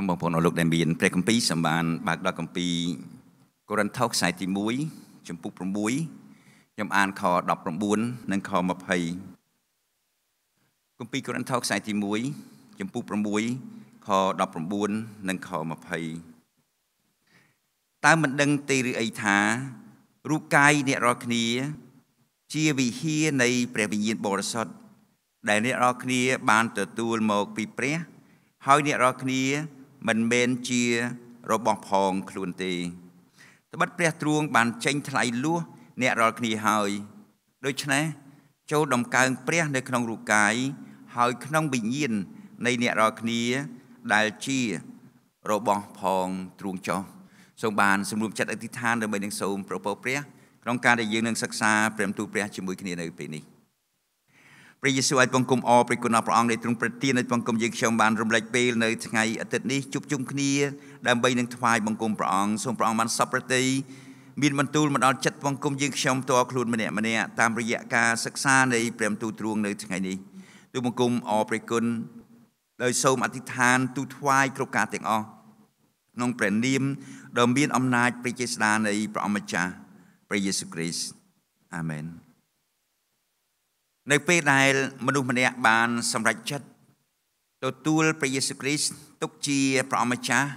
សូមបងប្អូនអស់លោកដែលមានព្រះគម្ពីរសម្បានបើកដល់គម្ពីរកូរិនថូសខ្សែទី1ចំពុក6ខ្ញុំអានខ19និងខ20គម្ពីរកូរិនថូសខ្សែទី1ចំពុក6ខ19និងខ20តើមិនដឹងទេឬអីថា រូបកាយអ្នករាល់គ្នា ជាវិហារនៃ ព្រះវិញ្ញាណបរិសុទ្ធដែលអ្នករាល់គ្នាបានទទួលមកពីព្រះហើយអ្នករាល់គ្នាមិនមែនជារបស់ផងខ្លួនទេត្បិតព្រះទ្រង់បានចេញថ្លៃលួសអ្នករាល់គ្នាហើយ ដូច្នេះចូលដំកើងព្រះ នៅក្នុងរូបកាយហើយក្នុងវិញ្ញាណនៃអ្នករាល់គ្នាដែលជា របស់ផងទ្រង់ចោះសូមបានសម្រួមចិត្តអធិដ្ឋានដើម្បីនឹងសូមប្រពោព្រះក្នុងការដែលយើងនឹងសិក្សាព្រមទូព្រះជាមួយគ្នានៅពេលនេះព្រះយេស៊ូវឲ្យបង្គំអរព្រះគុណព្រះអង្គដែលទ្រង់ប្រទានឲ្យបង្គំយើងខ្ញុំបានរំលែកពេលនៅថ្ងៃអាទិត្យនេះជួបជុំគ្នាដើម្បីនឹងថ្វាយបង្គំព្រះអង្គសូមព្រះអង្គបានសពប្រតិមានបន្ទូលមកដល់ចិត្តបង្គំយើងខ្ញុំតខ្លួនម្នាក់ម្នាក់តាមរយៈការសិក្សានៃព្រះទូទ្រង់នៅថ្ងៃនេះទូបង្គំអរព្រះគុណដោយសូមអធិដ្ឋានទូថ្វាយគ្រប់ការទាំងអស់ក្នុងព្រះនាមដ៏មានអំណាចព្រះចេស្តានៃព្រះអម្ចាស់ព្រះយេស៊ូវគ្រីស្ទអាមែននៅពេលដែលមនុស្សម្នាក់បានសម្រេចចិត្តទទួលព្រះយេស៊ូវគ្រីស្ទទុកជាព្រះអម្ចាស់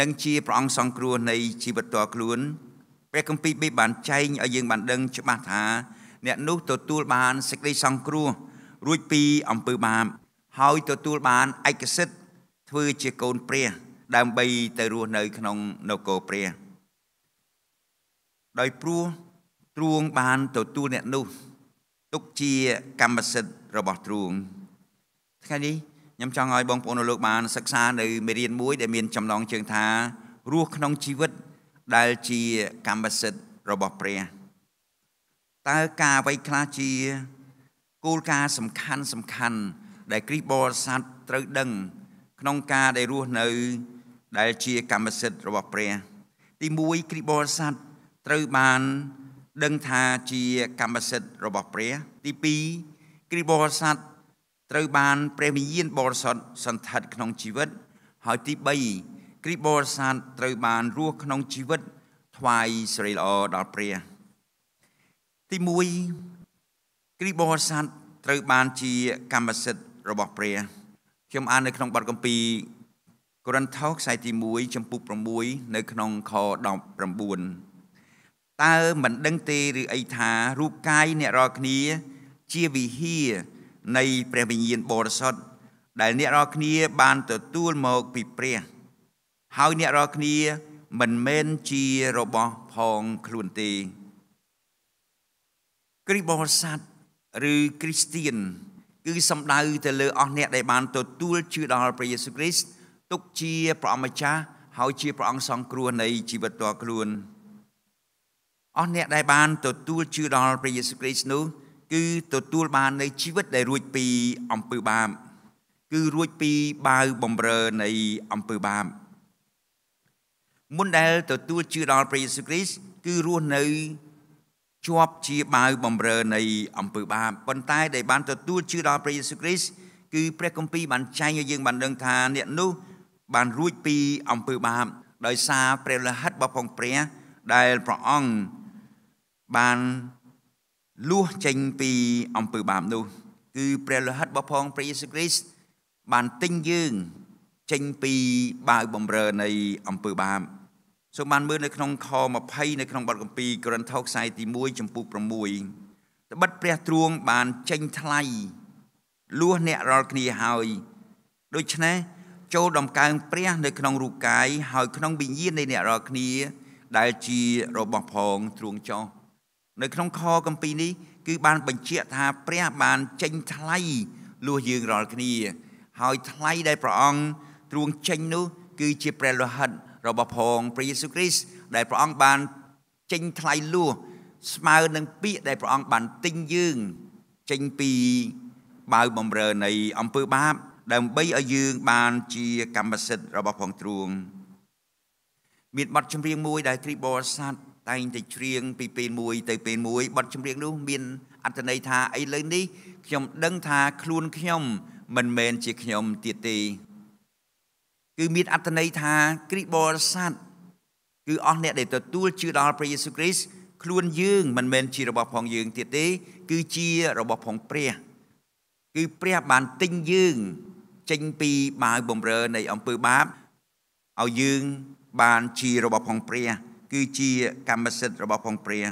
និងជាព្រះអង្គសង្គ្រោះនៃជីវិតតខ្លួនព្រះគម្ពីរបិបានចែងឲ្យយើងបានដឹងច្បាស់ថាអ្នកនោះទទួលបានសេចក្តីសង្គ្រោះរួចពីអំពើបាបហើយទទួលបានឯកសិទ្ធិធ្វើជាកូនព្រះ ដើម្បីទៅរស់នៅក្នុងនគរព្រះដោយព្រោះទ្រង់បានទទួលអ្នកនោះទុកជាកម្មសិទ្ធិរបស់ទ្រង់ថ្ងៃនេះខ្ញុំចង់ឲ្យបងប្អូនលោកបានសិក្សានៅមេរៀនមួយដែលមានចំណងជើងថារស់ក្នុងជីវិតដែលជាកម្មសិទ្ធិរបស់ព្រះតើការអ្វីខ្លះជាគោលការណ៍សំខាន់សំខាន់ដែលគ្រីស្ទបរិស័ទត្រូវដឹង ក្នុងការដែលរស់នៅ ដែលជាកម្មសិទ្ធិរបស់ព្រះទី1គ្រីស្ទបរិស័ទត្រូវបានដឹងថាជាកម្មសិទ្ធិរបស់ព្រះទី2គ្រីស្ទបរិស័ទត្រូវបាន ព្រះវិញ្ញាណបរិសុទ្ធសន្តិដ្ឋក្នុងជីវិតហើយទី3គ្រីស្ទបរិស័ទត្រូវបានរស់ក្នុងជីវិត ថ្វាយសេរីល្អដល់ព្រះទី1គ្រីស្ទបរិស័ទត្រូវបានជា កម្មសិទ្ធិរបស់ព្រះខ្ញុំអាននៅក្នុងបទគម្ពីរកូរិនថូសខ្សែទី1ចំពុក6នៅក្នុងខ19តើមិនដឹងទេឬអីថារូបកាយអ្នករាល់គ្នា ជាវិហារនៃ ព្រះវិញ្ញាណបរិសុទ្ធដែលអ្នករាល់គ្នា បានទទួលមកពីព្រះហើយអ្នករាល់គ្នាមិនមែនជារបស់ផងខ្លួនទេ គ្រីស្ទបរិស័ទឬគ្រីស្ទៀនគឺសំដៅទៅលើអស់អ្នក ដែលបានទទួលជឿដល់ព្រះយេស៊ូវគ្រីស្ទទុកជាព្រះអម្ចាស់ហើយជាព្រះអង្គសង្គ្រោះនៃជីវិតផ្ទាល់ខ្លួន។អស់អ្នកដែលបានទទួលជឿដល់ព្រះយេស៊ូវគ្រីស្ទនោះគឺទទួលបាននៃជីវិតដែលរួចពីអំពើបាបគឺរួចពីបាវបំរើនៃអំពើបាបមុនដែលទទួលជឿដល់ព្រះយេស៊ូវគ្រីស្ទគឺរស់នៅជាប់ជាបាវបំរើនៃអំពើបាបប៉ុន្តែដែលបានទទួលជឿដល់ព្រះយេស៊ូវគ្រីស្ទគឺព្រះគម្ពីរបានចែងឲ្យយើងបានដឹងថាអ្នកនោះបានរួចពីអំពើបាបដោយសារព្រះលិខិតរបស់ផងព្រះដែលព្រះអង្គបានលួសចេញពីអំពើបាបនោះ គឺ ព្រះលោហិតរបស់ផងព្រះយេស៊ូវគ្រីស្ទបានទិញយើងចេញពីបាវបំរើនៃអំពើបាបសូមបានមើលនៅក្នុងខ20នៅក្នុងបទគម្ពីរករិនថូសខ្សែទី1ចំពុក6ត្បិតព្រះទ្រង់បានចេញថ្លៃលួសអ្នករាល់គ្នាហើយ ដូច្នេះចូលដំកើងព្រះនៅក្នុងរូបកាយហើយ ក្នុងវិញ្ញាណនៃអ្នករាល់គ្នា ដែលជារបស់ផងទ្រង់ចោះនៅក្នុងខកម្ពីនេះគឺបានបញ្ជាក់ថាព្រះបានចេញថ្លៃលួសយើងរាល់គ្នា ហើយថ្លៃដែលព្រះអង្គទ្រង់ចេញនោះ គឺជាព្រះលោហិតរបស់ផងព្រះយេស៊ូវគ្រីស្ទដែលព្រះអង្គបានចេញថ្លៃលួសស្មើនឹងពាក្យដែលព្រះអង្គបានទិញយើងចេញពីបាវបំរើនៃអំពើបាប ដើម្បីឲ្យយើងបានជាកម្មសិទ្ធិរបស់ផងទ្រង់មានបទចម្រៀងមួយដែលគ្រីបោសាត់តែងតែច្រៀងពីពេលមួយទៅពេលមួយបទចម្រៀងនោះមានអត្ថន័យថាឥឡូវនេះខ្ញុំដឹងថាខ្លួនខ្ញុំមិនមែនជាខ្ញុំទៀតទេ គឺមានអត្ថន័យថាគ្រីស្ទបរិស័ទគឺអស់អ្នកដែលទទួលជឿដល់ព្រះយេស៊ូវគ្រីស្ទខ្លួនយើង មិនមែនជារបស់ផងយើងទៀតទេគឺជារបស់ផងព្រះគឺព្រះបានទិញយើង ចេញពីបាវបំរើនៃអំពើបាបឲ្យយើងបានជារបស់ផងព្រះគឺជាកម្មសិទ្ធិរបស់ផងព្រះ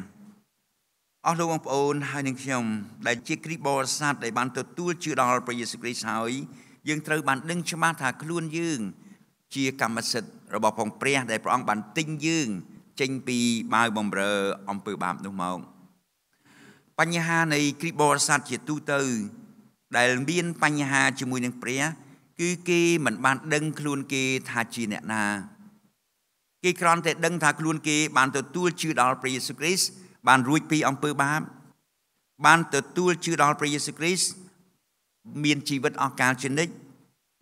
អស់លោកបងប្អូនហើយនឹងខ្ញុំ ដែលជាគ្រីស្ទបរិស័ទដែលបានទទួលជឿដល់ព្រះយេស៊ូវគ្រីស្ទហើយយើងត្រូវបានដឹងច្បាស់ថាខ្លួនយើងជាកម្មសិទ្ធិរបស់ផងព្រះ ដែលព្រះអង្គបានទិញយើង ចេញពីបាវបំរើអំពើបាបនោះមកបញ្ហានៃគ្រីស្ទបរិស័ទជាទូទៅ ដែលមានបញ្ហាជាមួយនឹងព្រះគឺគេមិនបានដឹងខ្លួនគេថាជាអ្នកណាគេគ្រាន់តែដឹងថាខ្លួនគេបានទទួលជឿដល់ព្រះយេស៊ូវគ្រីស្ទបានរួចពីអំពើបាបបានទទួលជឿដល់ព្រះយេស៊ូវគ្រីស្ទមានជីវិតអស់កលជានិច្ច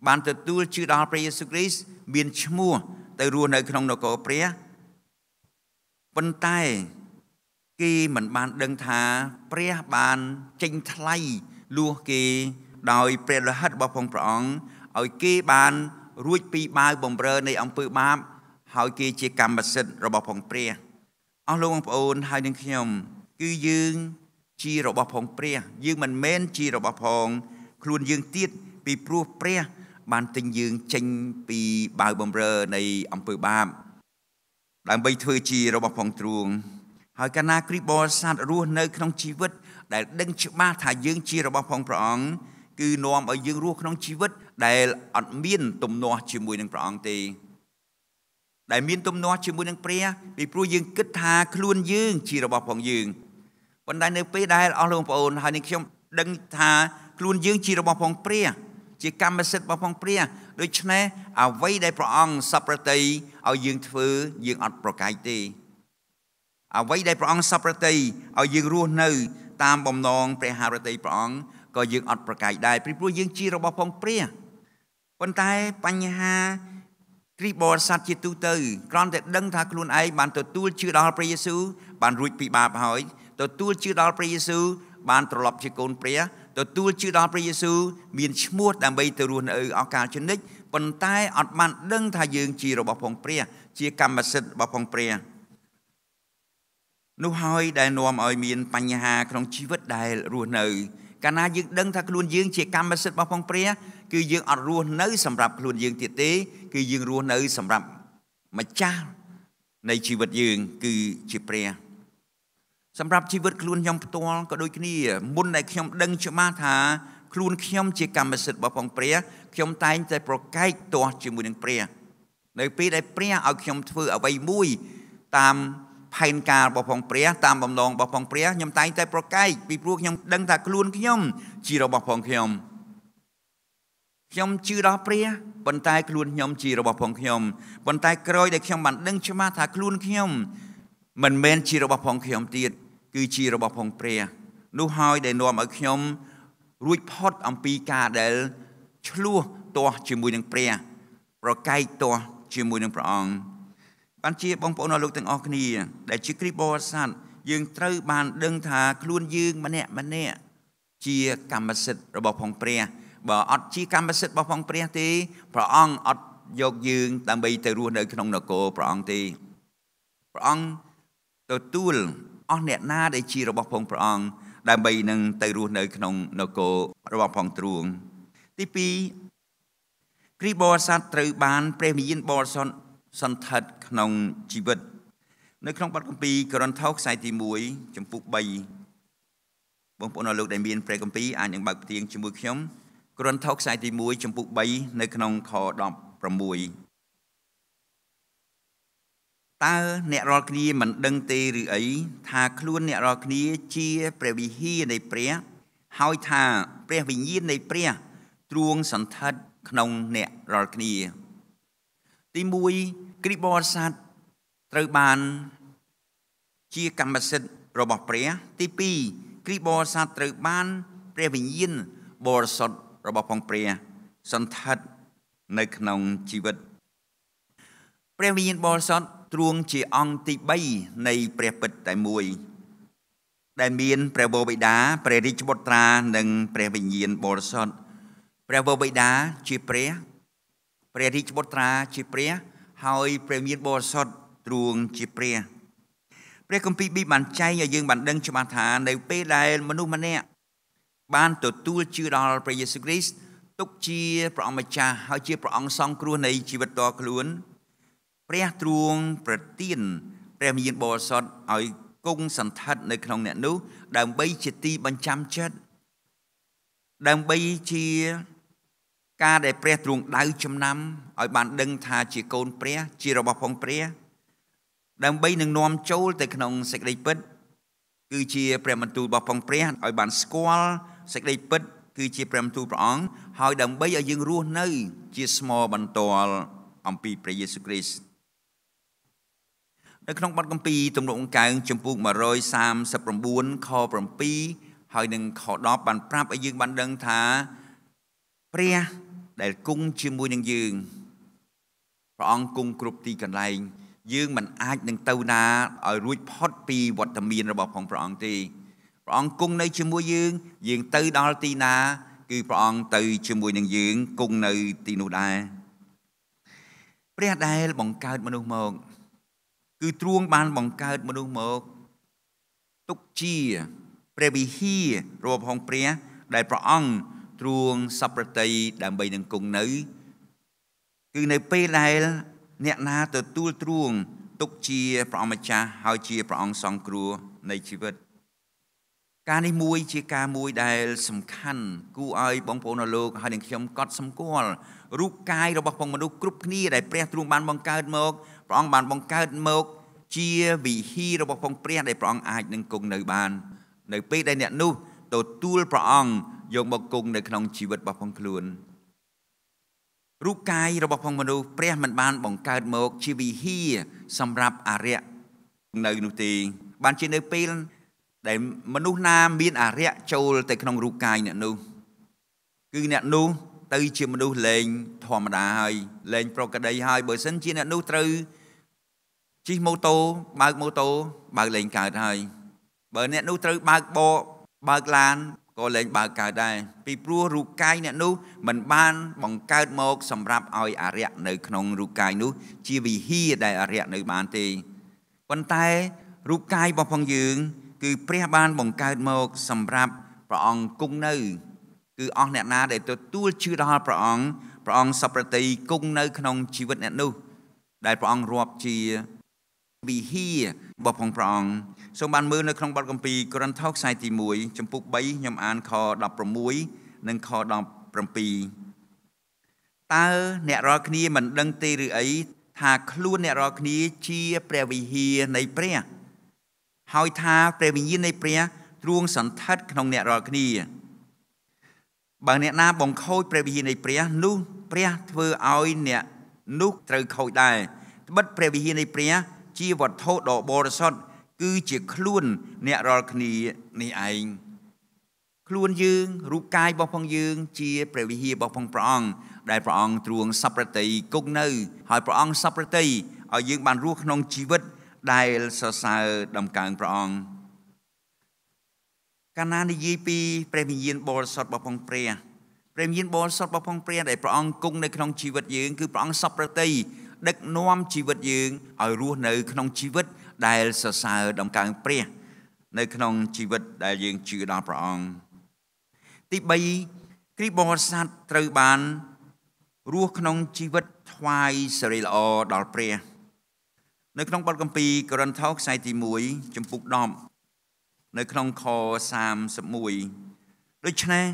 បានទទួលជឿដល់ព្រះយេស៊ូវគ្រីស្ទមានឈ្មោះទៅរស់នៅក្នុងនគរព្រះប៉ុន្តែ គេមិនបានដឹងថាព្រះបានចេញថ្លៃលួសគេដោយព្រះលោហិតរបស់ផងព្រះអង្គឲ្យគេបានរួចពីបាវបំរើនៃអំពើបាបហើយគេជាកម្មសិទ្ធិរបស់ផងព្រះអស់លោកបងប្អូនហើយនឹងខ្ញុំ គឺយើងជារបស់ផងព្រះ យើងមិនមែនជារបស់ផង ខ្លួនយើងទៀតពីព្រោះព្រះ បានទិញយើងចេញពីបាវបំរើនៃអំពើបាបដើម្បីធ្វើជារបស់ផងទ្រួងហើយកាលណាគ្រីស្ទបរិស័ទរស់នៅក្នុងជីវិតដែលដឹងច្បាស់ថាយើងជារបស់ផងព្រះអង្គគឺនាំឲ្យយើងរស់ក្នុងជីវិត ដែលអត់មានទំនាស់ជាមួយនឹងព្រះអង្គទេដែលមានទំនាស់ជាមួយនឹងព្រះពីព្រោះយើងគិតថាខ្លួនយើង ជារបស់ ផងយើងប៉ុន្តែនៅពេលដែលអស់លោកបងប្អូនហើយនេះខ្ញុំដឹងថាខ្លួនយើង ជារបស់ផងព្រះជាកម្មសិទ្ធិរបស់ផងព្រះដូច្នេះអ្វីដែលព្រះអង្គសពប្រតិឲ្យយើងធ្វើយើងអត់ប្រកែកទេអ្វីដែលព្រះអង្គសពប្រតិឲ្យយើងរស់នៅតាមបំណងព្រះハរតីព្រះអង្គក៏យើងអត់ប្រកែកដែរពីព្រោះយើងជារបស់ផងព្រះប៉ុន្តែបញ្ហាគ្រីស្ទបរិស័ទជាទូទៅគ្រាន់តែដឹងថាខ្លួនឯងបានទទួលជឿដល់ព្រះយេស៊ូវបានរួចពីបាបហើយទទួលជឿដល់ព្រះយេស៊ូវបានត្រឡប់ជាកូន ព្រះទទួលជឿដល់ព្រះយេស៊ូវមានឈ្មោះដើម្បីទៅរស់នៅឱកាសជនិតប៉ុន្តែអត់បានដឹងថាយើងជារបស់ផងព្រះជា កម្មសិទ្ធិរបស់ផងព្រះនោះហើយដែលនាំឲ្យមាន បញ្ហាក្នុងជីវិតដែលរស់នៅកាលណាយើងដឹងថាខ្លួនយើងជាកម្មសិទ្ធិរបស់ផងព្រះគឺយើងអត់រស់នៅសម្រាប់ខ្លួនយើងទៀតទេ គឺយើងរស់នៅ សម្រាប់ម្ចាស់នៃជីវិតយើង គឺជាព្រះសម្រាប់ជីវិតខ្លួនខ្ញុំផ្ទាល់ក៏ដូចគ្នាមុនដែលខ្ញុំដឹង ច្បាស់ថាខ្លួនខ្ញុំជាកម្មសិទ្ធិរបស់ផងព្រះខ្ញុំតែងតែប្រកែកទាស់ជាមួយនឹងព្រះ នៅពេលដែលព្រះឲ្យខ្ញុំធ្វើអ្វីមួយតាមផែនការរបស់ផងព្រះតាមបំណងរបស់ផងព្រះខ្ញុំតែងតែប្រកែកពីព្រោះខ្ញុំដឹងថាខ្លួនខ្ញុំជារបស់ផងខ្ញុំខ្ញុំជឿដល់ព្រះប៉ុន្តែខ្លួនខ្ញុំជារបស់ផងខ្ញុំប៉ុន្តែក្រោយដែលខ្ញុំបានដឹងច្បាស់ថាខ្លួនខ្ញុំមិនមែនជារបស់ផងខ្ញុំទៀត គឺជារបស់ផងព្រះ នោះហើយដែលនាំឲ្យខ្ញុំរួចផុតអំពីការដែល ឆ្លោះទាស់ជាមួយនឹងព្រះ ប្រកែកទាស់ជាមួយនឹងព្រះអង្គបានជាបងប្អូនអស់លោកទាំងអស់គ្នា ដែលជាគ្រីស្ទបរិស័ទយើងត្រូវ បានដឹងថាខ្លួនយើងម្នាក់ម្នាក់ជា កម្មសិទ្ធិរបស់ ផងព្រះបើអត់ជា កម្មសិទ្ធិរបស់ផងព្រះទេព្រះអង្គអត់យកយើងដើម្បីទៅរស់នៅក្នុងនគរព្រះអង្គទេព្រះអង្គទទួលអស់អ្នកណាដែលជារបស់ផងព្រះអង្គដើម្បីនឹងទៅរស់នៅ ក្នុងនគររបស់ផងទ្រួងទី2គ្រីបរិស័ទត្រូវបានព្រះវិញ្ញាណបរិសុទ្ធសន្តិដ្ឋក្នុងជីវិតនៅក្នុងបទគម្ពីរក្រិនថោខ្សែទី1ចំពុក3បងប្អូនអរលោកដែលមានព្រះគម្ពីរអាចនឹងបើកផ្ទៀងជាមួយខ្ញុំក្រិនថោខ្សែទី1ចំពុក3នៅក្នុងខ16តើអ្នករាល់គ្នា មិនដឹងទេឬអីថា ខ្លួនអ្នករាល់គ្នាជាព្រះវិហារនៃព្រះ ហើយថា ព្រះវិញ្ញាណនៃព្រះ ទ្រង់សន្តិដ្ឋក្នុងអ្នករាល់គ្នាទី1គ្រីស្ទបរិស័ទត្រូវបាន ជា កម្មសិទ្ធិរបស់ព្រះ ទី2គ្រីស្ទបរិស័ទត្រូវបាន ព្រះវិញ្ញាណបរិសុទ្ធរបស់ផងព្រះសន្តិដ្ឋនៅក្នុងជីវិតព្រះវិញ្ញាណបរិសុទ្ធទ្រង់ជាអង្គទី3នៃ ព្រះពិតតែមួយ ដែលមាន ព្រះវរបិតាព្រះរាជបុត្រា និងព្រះវិញ្ញាណបរិសុទ្ធព្រះវរបិតាជាព្រះព្រះរាជបុត្រាជាព្រះហើយព្រះមានបរិសុទ្ធទ្រង់ជាព្រះ ព្រះគម្ពីរប៊ីបានចែងឲ្យយើងបានដឹងច្បាស់ថានៅពេលដែលមនុស្សម្នាក់បានទទួលជឿដល់ព្រះយេស៊ូវគ្រីស្ទទុកជាព្រះអង្គម្ចាស់ហើយជាព្រះអង្គសង្គ្រោះនៃជីវិតតខ្លួន ព្រះទ្រង់ប្រទានព្រះមានបរិសុទ្ធឲ្យគង់សន្តិដ្ឋនៅក្នុងអ្នកនោះ ដើម្បីជាទីបញ្ចាំចិត្តដើម្បីជាការដែលព្រះទ្រង់ដៅចំណាំឲ្យ បានដឹងថាជាកូនព្រះ ជារបស់ផងព្រះដើម្បីនឹងនាំចូលទៅក្នុងសេចក្តីពិត គឺជាព្រះបន្ទូលរបស់ផងព្រះឲ្យបានស្គាល់សេចក្តីពិតគឺជាព្រះបន្ទូលព្រះអង្គហើយដើម្បីឲ្យយើងរស់នៅ ជាស្មរបន្ទាល់អំពីព្រះយេស៊ូវគ្រីស្ទនៅក្នុងបទគម្ពីរទំនុកអង្កើងចំពុក139ខ7ហើយនឹងខ10បានប្រាប់ឲ្យយើងបានដឹងថាព្រះដែលគង់ជាមួយនឹងយើងព្រះអង្គគង់គ្រប់ទីកន្លែងយើងមិនអាចនឹងទៅណាឲ្យរួចផុតពីវត្តមានរបស់ផងព្រះអង្គទេព្រះអង្គគង់នៅជាមួយយើង យើង ទៅដល់ទីណា គឺព្រះអង្គទៅជាមួយនឹងយើងគង់នៅទីនោះដែរព្រះដែលបង្កើតមនុស្សមកគឺទ្រង់បានបង្កើតមនុស្សមកទុកជាព្រះវិហាររបស់ផងព្រះដែលព្រះអង្គទ្រួងសពប្រតិដើម្បីនឹងគង់នៅ គឺនៅពេលដែលអ្នកណាទទួលទ្រួងទុកជាព្រះអង្គម្ចាស់ហើយជាព្រះអង្គសង្គ្រោះនៃជីវិត ការនេះមួយជាការមួយដែលសំខាន់គួរឲ្យបងប្អូនលោកហើយនិងខ្ញុំកត់សម្គាល់រូបកាយរបស់បងមនុស្សគ្រប់គ្នាដែលព្រះទ្រង់បានបង្កើតមកព្រះអង្គបានបង្កើតមក ជាវិហាររបស់ផងព្រះដែលព្រះអង្គអាចនឹងគង់នៅបាន នៅ ពេលដែលអ្នកនោះទទួលព្រះអង្គយកមកគង់នៅក្នុងជីវិតរបស់ផងខ្លួនរូបកាយរបស់ផងមនុស្សព្រះមិនបានបង្កើតមក ជាវិហារសម្រាប់អរិយនៅនោះទេបានជានៅពេលដែលមនុស្សណាមានអរិយចូលទៅក្នុងរូបកាយអ្នកនោះគឺអ្នកនោះ ទៅ ជាមនុស្សលែងធម្មតាហើយលែងប្រក្រតីហើយបើមិនជាអ្នកនោះត្រូវជិះម៉ូតូបើកម៉ូតូបើកលែងកើតហើយបើអ្នកនោះត្រូវបើកបោបើកឡានក៏លែងបើកកើតដែរពីព្រោះរូបកាយអ្នកនោះមិនបានបង្កើតមក សម្រាប់ឲ្យអរិយនៅ ក្នុងរូបកាយនោះ ជាវិហារដែលអរិយនៅបានទេប៉ុន្តែ រូបកាយរបស់ផងយើង គឺ ព្រះបានបង្កើតមក សម្រាប់ព្រះអង្គគង់នៅ គឺអស់អ្នកណាដែលទទួលជឿដល់ព្រះអង្គព្រះអង្គសព្វប្រតិគង់នៅក្នុងជីវិតអ្នកនោះ ដែលព្រះអង្គរាប់ជាវិហាររបស់ផងព្រះអង្គសូមបានមើលនៅក្នុងបទគម្ពីរកូរិនថូសខ្សែទី1ចំពុក3ខ្ញុំអានខ16និងខ17តើអ្នករាល់គ្នាមិនដឹងទេឬអីថាខ្លួនអ្នករាល់គ្នាជាព្រះវិហារនៃព្រះ ហើយថាព្រះវិញ្ញាណនៃព្រះទ្រង់សន្តិដ្ឋក្នុងអ្នករាល់គ្នាបើអ្នកណាបង្ខូចព្រះវិហារនៃព្រះនោះព្រះធ្វើឲ្យអ្នកនោះត្រូវខូចដែរត្បិតព្រះវិហារនៃព្រះជាវត្ថុដ៏បរិសុទ្ធគឺជាខ្លួន អ្នករាល់គ្នានេះឯងខ្លួនយើងរូបកាយរបស់ផងយើង ជា ព្រះវិហាររបស់ផងព្រះអង្គដែលព្រះអង្គទ្រង់សព្វប្រតិគង់នៅហើយព្រះអង្គសព្វប្រតិឲ្យយើងបានរស់ក្នុងជីវិតដែលសរសើរដំកើងព្រះអង្គកាលណានិយាយពី ព្រះវិញ្ញាណបរិសុទ្ធរបស់ផងព្រះព្រះវិញ្ញាណបរិសុទ្ធរបស់ផងព្រះដែលព្រះអង្គគង់នៅក្នុងជីវិតយើងគឺព្រះអង្គសព្វប្រតិដឹកនាំជីវិតយើងឲ្យរស់នៅ ក្នុងជីវិតដែលសរសើរដំកើងព្រះនៅ ក្នុងជីវិតដែលយើងជឿដល់ព្រះអង្គទី3គ្រីស្ទបរិស័ទត្រូវបានរស់ក្នុងជីវិតថ្វាយសេរីល្អដល់ព្រះ នៅក្នុងបទគម្ពីរករិនថោខ្សែទី1ចំពុក10នៅក្នុងខ31ដូច្នេះ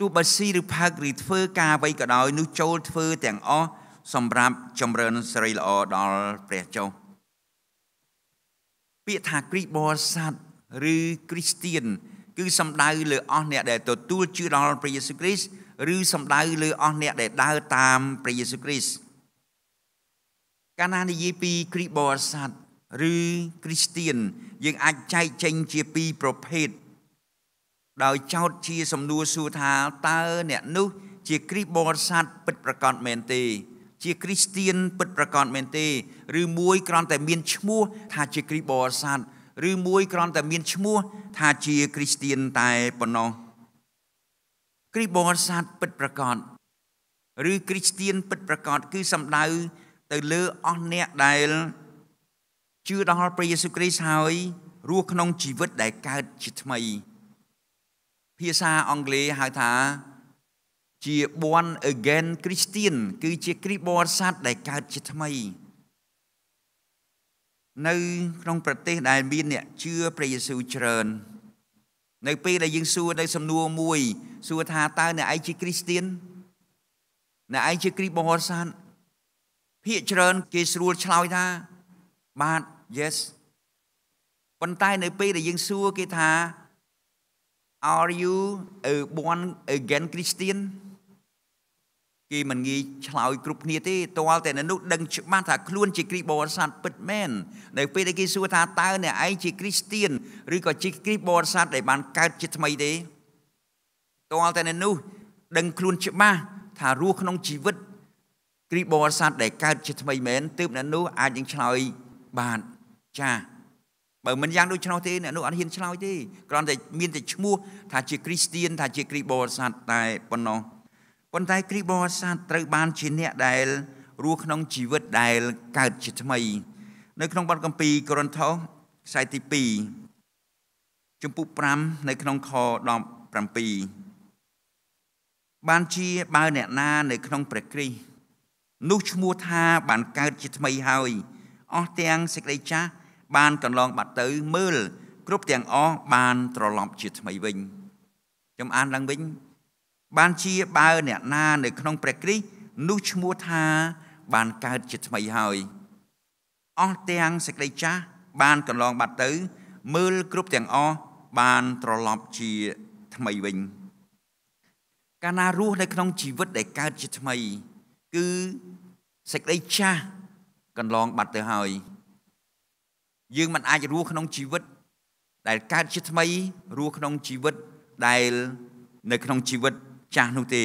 ទោះបើស៊ីឬផឹកឬធ្វើការអ្វីក៏ដោយនោះចូលធ្វើទាំងអស់សម្រាប់ចម្រើនសិរីល្អដល់ព្រះចុះពាក្យថាគ្រីស្ទបរិស័ទឬគ្រីស្ទៀនគឺសំដៅលើអស់អ្នកដែលទទួលជឿដល់ព្រះយេស៊ូវគ្រីស្ទឬសំដៅលើអស់អ្នកដែលដើរតាមព្រះយេស៊ូវគ្រីស្ទកាលណានិយាយពីគ្រីស្ទបរិស័ទឬគ្រីស្ទៀនយើងអាចចែកចេញជាពីរប្រភេទដោយចោទជាសំណួរសួរថាតើអ្នកនោះ ជាគ្រីស្ទបរិស័ទពិតប្រាកដមែនទេជាគ្រីស្ទៀនពិតប្រាកដមែនទេឬមួយគ្រាន់តែមានឈ្មោះថាជាគ្រីស្ទបរិស័ទឬមួយគ្រាន់តែមានឈ្មោះថាជាគ្រីស្ទៀនតែប៉ុណ្ណោះគ្រីស្ទបរិស័ទពិតប្រាកដឬគ្រីស្ទៀនពិតប្រាកដគឺសំដៅទៅលើអស់អ្នកដែលជឿដល់ព្រះយេស៊ូវគ្រីស្ទហើយរស់ក្នុងជីវិតដែលកើតជាថ្មី ភាសាអង់គ្លេសហៅថាជា born again Christian គឺជាគ្រីស្ទបរិស័ទដែលកើតជាថ្មី នៅ ក្នុងប្រទេសដែលមានអ្នកជឿព្រះយេស៊ូវច្រើន នៅ ពេលដែលយើងសួរនៅសំណួរមួយ សួរថាតើអ្នកឯងជាគ្រីស្ទៀនអ្នកឯងជាគ្រីស្ទបរិស័ទភាកច្រើនគេស្រួលឆ្លើយថាបាទ yes ប៉ុន្តែនៅពេលដែលយើងសួរគេថា are you a born again Christian គេមិនងាយឆ្លោយគ្រប់គ្នាទេតាល់តែនៅនោះដឹងច្បាស់ថាខ្លួនជាគ្រីស្ទបរិស័ទពិតមែននៅពេលដែលគេសួរថាតើអ្នកឯងជាគ្រីស្ទៀនឬក៏ជាគ្រីស្ទបរិស័ទដែលបានកើតជាថ្មីទេតាល់តែនៅនោះ ដឹងខ្លួនច្បាស់ថារស់ក្នុងជីវិត គ្រីស្ទបរិស័ទដែលកើតជាថ្មីមែនទើបអ្នកនោះអាចនឹងឆ្លោយបានចា៎បើមិនយ៉ាងដូច្នោះទេអ្នកនោះអត់ហ៊ានឆ្លោយទេគ្រាន់តែមានតែឈ្មោះ ថាជាគ្រីស្ទៀនថាជាគ្រីស្ទបរិស័ទតែប៉ុណ្ណោះប៉ុន្តែគ្រីស្ទបរិស័ទត្រូវបានជាអ្នកដែលរស់ក្នុងជីវិតដែល កើតជាថ្មី នៅ ក្នុងបទកម្ពីកូរិនថូសខ្សែទី2ចំពុក5នៅក្នុងខ17បានជាបើអ្នកណានៅក្នុងព្រះគ្រីស្ទនោះឈ្មោះថាបានកើតជាថ្មីហើយ អស់ទាំងសេចក្តីចាស់បានកន្លងបាត់ទៅ មើល គ្រប់ទាំងអស់បាន ត្រឡប់ជាថ្មីវិញខ្ញុំអានឡើងវិញបានជាបើអ្នកណានៅក្នុងព្រះគ្រីស្ទនោះឈ្មោះថាបានកើតជាថ្មីហើយអស់ទាំងសេចក្តីចាស់បានកន្លងបាត់ទៅមើលគ្រប់ទាំងអស់បានត្រឡប់ជាថ្មីវិញ កាលណារស់នៅក្នុងជីវិតដែលកើតជាថ្មីគឺសេចក្តីចាស់កន្លងបាត់ទៅហើយយើងមិនអាចរស់ក្នុងជីវិតដែលកើតជាថ្មីរស់ក្នុងជីវិតដែលនៅក្នុងជីវិតចាស់នោះទេ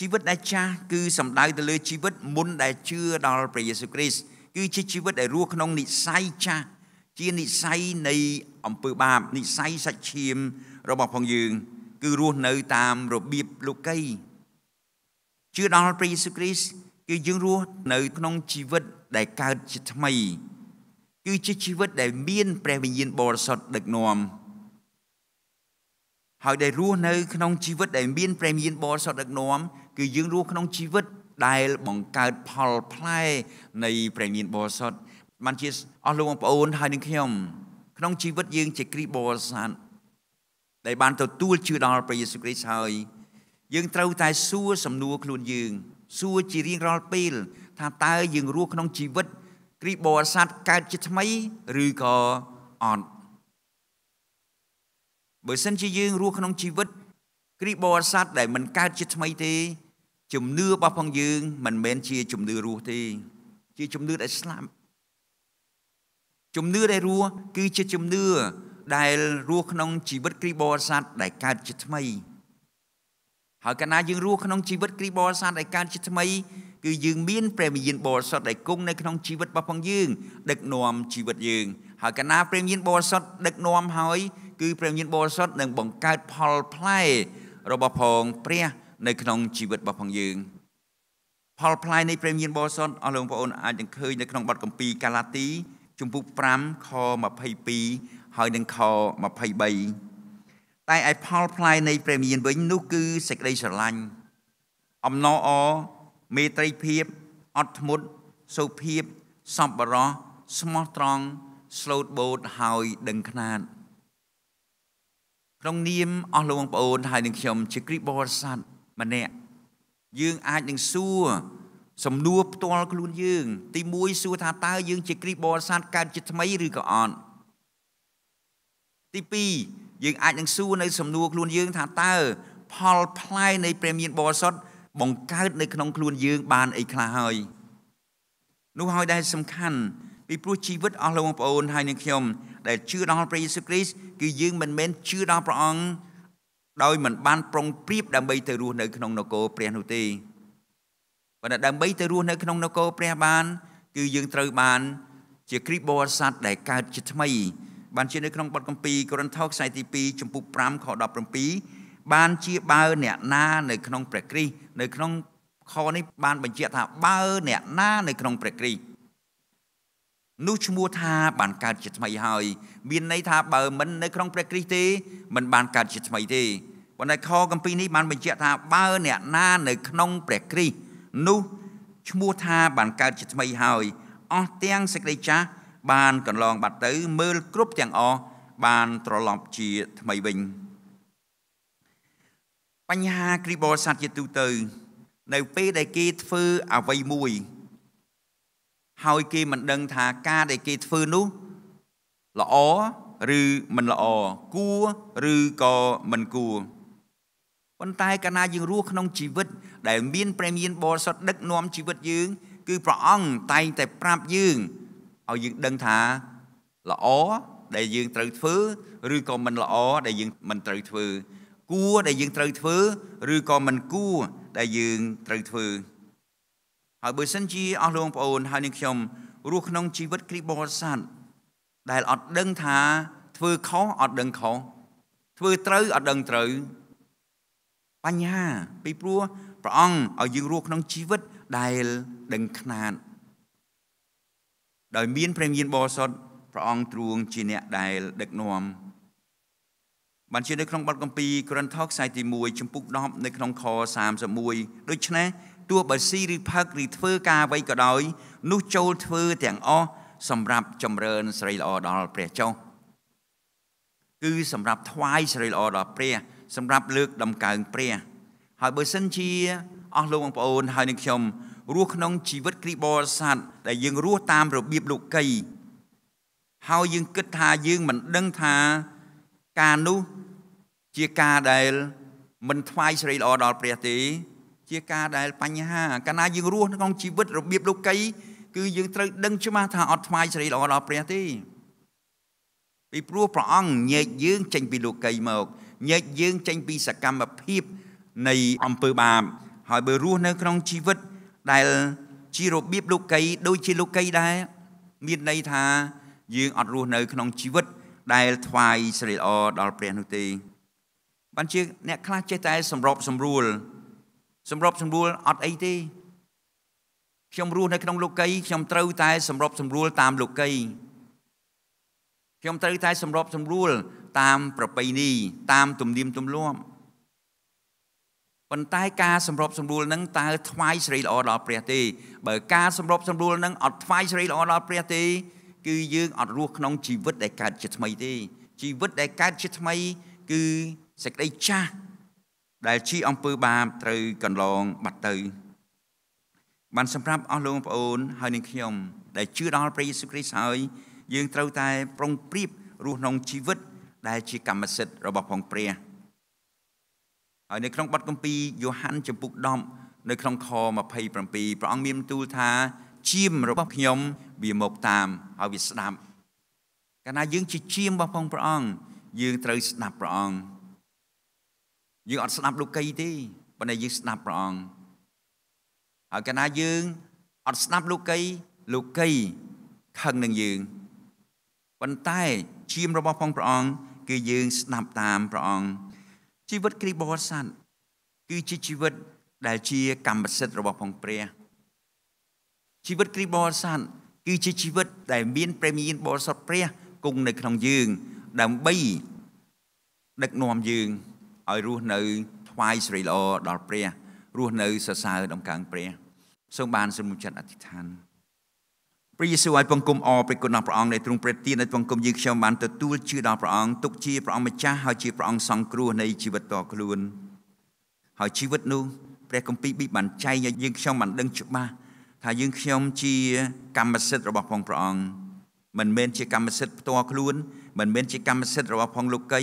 ជីវិតដែលចាស់គឺសំដៅទៅលើជីវិតមុនដែលជឿដល់ព្រះយេស៊ូវគ្រីស្ទគឺជាជីវិតដែលរស់ក្នុងនិស័យចាស់ជានិស័យនៃអំពើបាបនិស័យសាច់ឈាមរបស់ផងយើង គឺរស់នៅតាមរបៀបលោកីជឿដល់ព្រះយេស៊ូវគ្រីស្ទគឺយើងរស់នៅក្នុងជីវិតដែលកើតជាថ្មីគឺជាជីវិតដែលមានព្រះវិញ្ញាណបរិសុទ្ធដឹកនាំហើយដែលរស់នៅក្នុងជីវិតដែលមានព្រះមានបរិសុទ្ធដឹកនាំគឺយើងរស់ក្នុងជីវិត ដែល បង្កើតផលផ្លែ នៃព្រះមានបរិសុទ្ធបានជាអស់លោកបងប្អូនហើយនឹងខ្ញុំ ក្នុងជីវិតយើងជាគ្រីស្ទបរិសុទ្ធដែលបានទទួលជឿដល់ព្រះយេស៊ូវគ្រីស្ទហើយយើងត្រូវតែសួរសំណួរខ្លួនយើង សួរជារៀងរាល់ពេលថាតើយើងរស់ក្នុងជីវិត គ្រីស្ទបរិស័ទកើតជាថ្មីឬក៏អត់បើសិនជាយើងរស់ក្នុងជីវិត គ្រីបរិស័ទដែលមិនកើតជាថ្មីទេ ជំនឿរបស់ផងយើងមិនមែនជាជំនឿរស់ទេជាជំនឿដែលស្លាប់ជំនឿដែលរស់គឺជាជំនឿដែលរស់ក្នុងជីវិតគ្រីបរិស័ទដែលកើតជាថ្មីហើយកាលណាយើងរស់ក្នុងជីវិតគ្រីបរិស័ទដែលកើតជាថ្មីគឺយើងមានព្រះវិញ្ញាណបរិសុទ្ធដែលគង់នៅក្នុងជីវិតរបស់ផងយើងដឹកនាំជីវិតយើងហើយកាលណា ព្រះវិញ្ញាណបរិសុទ្ធដឹកនាំហើយគឺព្រះវិញ្ញាណបរិសុទ្ធនឹងបង្កើតផលផ្លែរបស់ផងព្រះ នៅក្នុងជីវិតរបស់ផងយើងផលផ្លែ នៃ ព្រះវិញ្ញាណបរិសុទ្ធអស់លោកបងប្អូនអាចនឹងឃើញនៅក្នុងបទគម្ពីរកាឡាទីជំពូក5ខ22ហើយនឹងខ23តែឯផលផ្លែនៃព្រះវិញ្ញាណវិញនោះគឺសេចក្តីស្រឡាញ់អំណរអមេត្រីភាពអត់ធ្មត់សុភាពសប្បុរសស្មោះត្រង់ស្លូតបូតហើយដឹងខ្នាតក្នុងនាមអស់លោកបងប្អូនហើយនឹងខ្ញុំជាគ្រីស្ទបរិស័ទម្នាក់យើងអាចនឹងសួរសំណួរផ្ទាល់ខ្លួនយើង ទី1សួរថាតើយើងជាគ្រីស្ទបរិស័ទកើតជាថ្មីឬក៏អត់ទី2យើងអាចនឹងសួរនៅសំណួរខ្លួនយើងថាតើផលផ្លែនៃ ព្រះមានបរិសុទ្ធបង្កើតនៅក្នុងខ្លួនយើង បានអីខ្លះហើយនោះហើយដែល សំខាន់ ពីព្រោះជីវិតអស់លោកបងប្អូនហើយនឹងខ្ញុំដែលជឿដល់ព្រះយេស៊ូវគ្រីស្ទគឺយើងមិនមែនជឿដល់ព្រះអង្គដោយមិនបានប្រុងប្រៀបដើម្បីទៅរស់នៅ ក្នុងនគរព្រះនោះទេប៉ុន្តែដើម្បីទៅរស់នៅក្នុងនគរព្រះបាន គឺយើងត្រូវបាន ជា គ្រីស្ទបរិស័ទដែលកើតជាថ្មី បានជានៅក្នុងបទគម្ពីរកូរិនថូសខ្សែទី2ចំពុក5ខ17បាន ជាបើអ្នកណានៅក្នុងព្រះគ្រីស្ទនៅក្នុងខនេះបានបញ្ជាក់ថាបើអ្នកណានៅក្នុងព្រះគ្រីស្ទនោះឈ្មោះថាបានកើតជាថ្មីហើយមានន័យថាបើមិននៅក្នុងព្រះគ្រីស្ទទេមិនបានកើតជាថ្មីទេប៉ុន្តែខកម្ពីនេះបានបញ្ជាក់ថាបើ អ្នកណានៅក្នុងព្រះគ្រីស្ទនោះ ឈ្មោះថា បានកើតជាថ្មីហើយអស់ទាំងសេចក្តីចាស់បានកន្លង បាត់ទៅមើលគ្រប់ទាំងអស់បាន ត្រឡប់ជាថ្មីវិញ បញ្ហាគ្រីបលសัตว์ជាទូទៅ នៅពេលដែលគេធ្វើអ្វីមួយហើយគេមិនដឹងថាការដែលគេធ្វើនោះល្អឬមិនល្អគួរឬក៏មិនគួរប៉ុន្តែកាលណាយើងរស់ក្នុងជីវិត ដែលមានព្រះមានបរិសុទ្ធដឹកនាំជីវិតយើងគឺព្រះអង្គតែងតែ ប្រាប់យើងឲ្យយើងដឹងថាល្អដែលយើងត្រូវធ្វើ ឬក៏មិនល្អដែលយើងមិនត្រូវធ្វើគួរដែលយើងត្រូវធ្វើឬក៏មិនគួរដែលយើងត្រូវធ្វើហើយបើសិនជាអស់លោកប្អូនហើយនឹងខ្ញុំរស់ក្នុងជីវិតគ្រីស្ទបរិស័ទដែលអត់ដឹងថា ធ្វើខុសអត់ដឹងខុសធ្វើត្រូវអត់ដឹងត្រូវបញ្ហាពីព្រោះព្រះអង្គឲ្យយើងរស់ក្នុងជីវិតដែលដឹងខ្នាតដោយមានព្រះមានបរិសុទ្ធព្រះអង្គទ្រង់ជាអ្នកដែលដឹកនាំ បានជានៅក្នុងបទគម្ពីរកូរិនថូសខ្សែទី1ចំពុក10នៅក្នុងខ31ដូច្នេះទោះបើស៊ីឬផឹកឬធ្វើ ការអ្វីក៏ដោយនោះចូលធ្វើទាំងអស់សម្រាប់ចម្រើនសិរីល្អដល់ព្រះចុះគឺ សម្រាប់ថ្វាយសិរីល្អដល់ព្រះ សម្រាប់លើក ដំកើងព្រះ ហើយបើសិនជាអស់លោកបងប្អូនហើយនឹងខ្ញុំរស់ក្នុងជីវិតគ្រីស្ទបរិស័ទដែលយើងរស់តាមរបៀបលោកីហើយយើងគិតថាយើងមិនដឹងថាការនោះជាការដែល មិនថ្វាយសិរីល្អដល់ព្រះទេជាការដែលបញ្ហាកាលណាយើងរស់ក្នុងជីវិតរបៀបលោកីគឺយើងត្រូវដឹងច្បាស់ថាអត់ថ្វាយសេរីល្អដល់ព្រះទេពីព្រោះព្រះអង្គញែកយើង ចេញពីលោកីមកញែកយើង ចេញពីសកម្មភាពនៃអំពើបាបហើយបើរស់នៅ ក្នុងជីវិតដែលជារបៀបលោកីដូចជាលោកីដែរមានន័យថា យើង អត់រស់នៅក្នុងជីវិត ដែលថ្វាយសេរីល្អដល់ព្រះនោះទេបានជាអ្នកខ្លះចេះតែសម្របសម្រួលសម្របសម្រួលអត់អីទេខ្ញុំរស់នៅក្នុងលោកី ខ្ញុំត្រូវតែ សម្របសម្រួលតាមលោកីខ្ញុំត្រូវតែ សម្របសម្រួលតាមប្រពៃណីតាមទំនៀមទម្លាប់ប៉ុន្តែការសម្របសម្រួលនឹងតើថ្វាយស្រីល្អដល់ព្រះទេបើការសម្របសម្រួលនឹងអត់ថ្វាយស្រីល្អដល់ព្រះទេ គឺយើងអត់រស់ក្នុងជីវិតដែលកើតជាថ្មីទេជីវិតដែលកើតជាថ្មីគឺសេចក្តីចាស់ដែលជាអំពើបាបត្រូវកន្លងបាត់ទៅបានសម្រាប់អស់លោកបងប្អូនហើយនឹងខ្ញុំដែលជឿដល់ព្រះយេស៊ូវគ្រីស្ទហើយយើងត្រូវតែប្រុងប្រៀបរស់ក្នុងជីវិត ដែលជា កម្មសិទ្ធិរបស់ផងព្រះហើយនៅក្នុងបទគម្ពីរយ៉ូហានចំពុក10នៅក្នុងខ27ព្រះអង្គមានបន្ទូលថា ជាមរបស់ខ្ញុំវាមកតាមហើយវាស្ដាប់កាលណាយើងជាជាមរបស់ផងព្រះអង្គយើងត្រូវស្ដាប់ព្រះអង្គយើងអត់ស្ដាប់លោកីទេប៉ុន្តែយើងស្ដាប់ព្រះអង្គហើយកាលណាយើងអត់ស្ដាប់លោកីលោកីខឹងនឹងយើងប៉ុន្តែជាមរបស់ផងព្រះអង្គគឺយើងស្ដាប់តាមព្រះអង្គជីវិតគ្រីស្ទបរិស័ទគឺជាជីវិត ដែលជាកម្មសិទ្ធិរបស់ផងព្រះជីវិតគ្រីស្ទបរិស័ទគឺជាជីវិតដែលមាន ព្រះមានបរិសុទ្ធព្រះគង់នៅក្នុងយើង ដើម្បីដឹកនាំយើងឲ្យរស់នៅថ្វាយសិរីល្អដល់ព្រះរស់នៅសរសើរដំកើងព្រះសូមបានសម្រេចចិត្តអធិដ្ឋានព្រះយេស៊ូវឲ្យបង្គំអព្រះគុណព្រះអង្គនៃទ្រង់ព្រះទាននៃបង្គំយើងខ្ញុំបានទទួលជឿដល់ព្រះអង្គទុកជាព្រះអង្គម្ចាស់ហើយជាព្រះអង្គសង្គ្រោះនៃជីវិតតខ្លួនហើយជីវិតនោះព្រះគម្ពីរបិបានចែងឲ្យយើងខ្ញុំបានដឹងច្បាស់ថាយើងខ្ញុំជា កម្មសិទ្ធិរបស់ផងព្រះអង្គមិនមែនជាកម្មសិទ្ធិផ្ទាល់ខ្លួនមិនមែនជាកម្មសិទ្ធិរបស់ផងលោកី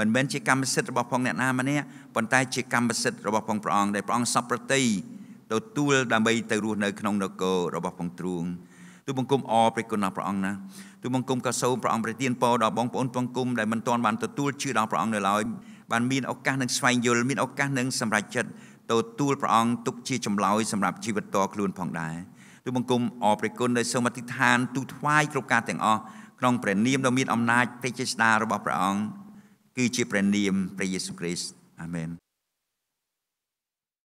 មិនមែនជាកម្មសិទ្ធិរបស់ផងអ្នកណាម្នាក់ប៉ុន្តែជាកម្មសិទ្ធិរបស់ផងព្រះអង្គដែលព្រះអង្គសពប្រតិទទួលដើម្បីទៅរស់នៅក្នុងនគររបស់ផងទ្រង់ទូបង្គំអរព្រះគុណដល់ព្រះអង្គណាទូបង្គំក៏សូមព្រះអង្គប្រទានពរដល់បងប្អូនបង្គំដែលមិនទាន់បានទទួលជឿដល់ព្រះអង្គនៅឡើយបានមានឱកាសនឹងស្វែងយល់មានឱកាសនឹងសម្រេចចិត្តទទួលព្រះអង្គទុកជាចម្លើយសម្រាប់ជីវិតតខ្លួនផងដែរ ទូបង្គំអរព្រះគុណដោយសូមអធិដ្ឋានទូថ្វាយគ្រប់ការទាំងអស់ក្នុងព្រះនាមដ៏មានអំណាចព្រះចេស្តារបស់ព្រះអង្គគឺជាព្រះនាមព្រះយេស៊ូវគ្រីស្ទអាមែន